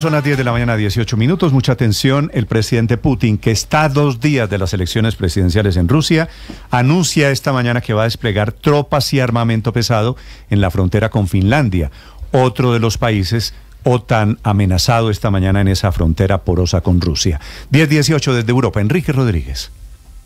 Son las 10 de la mañana, 18 minutos. Mucha atención. El presidente Putin, que está dos días de las elecciones presidenciales en Rusia, anuncia esta mañana que va a desplegar tropas y armamento pesado en la frontera con Finlandia, otro de los países OTAN amenazado esta mañana en esa frontera porosa con Rusia. 10-18 desde Europa. Enrique Rodríguez.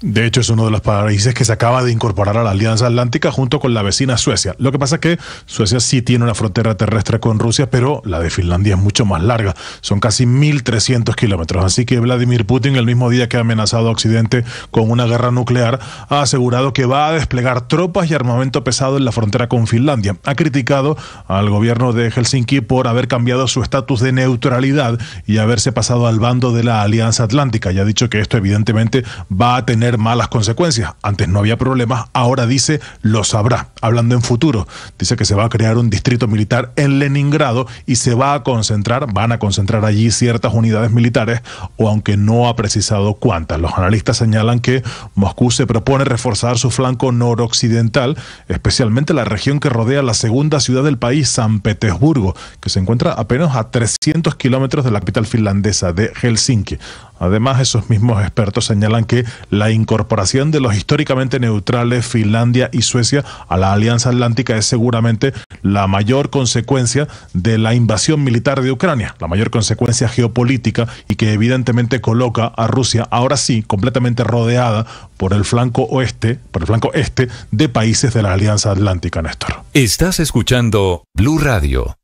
De hecho, es uno de los países que se acaba de incorporar a la Alianza Atlántica junto con la vecina Suecia. Lo que pasa es que Suecia sí tiene una frontera terrestre con Rusia, pero la de Finlandia es mucho más larga. Son casi 1.300 kilómetros. Así que Vladimir Putin, el mismo día que ha amenazado a Occidente con una guerra nuclear, ha asegurado que va a desplegar tropas y armamento pesado en la frontera con Finlandia. Ha criticado al gobierno de Helsinki por haber cambiado su estatus de neutralidad y haberse pasado al bando de la Alianza Atlántica. Y ha dicho que esto evidentemente va a tener malas consecuencias. Antes no había problemas, ahora dice lo sabrá, hablando en futuro. Dice que se va a crear un distrito militar en Leningrado y se va a concentrar, van a concentrar allí ciertas unidades militares, o aunque no ha precisado cuántas. Los analistas señalan que Moscú se propone reforzar su flanco noroccidental, especialmente la región que rodea la segunda ciudad del país, San Petersburgo, que se encuentra apenas a 300 kilómetros de la capital finlandesa de Helsinki. Además, esos mismos expertos señalan que la incorporación de los históricamente neutrales Finlandia y Suecia a la Alianza Atlántica es seguramente la mayor consecuencia de la invasión militar de Ucrania, la mayor consecuencia geopolítica y que evidentemente coloca a Rusia ahora sí completamente rodeada por el flanco oeste, por el flanco este de países de la Alianza Atlántica, Néstor. Estás escuchando Blue Radio.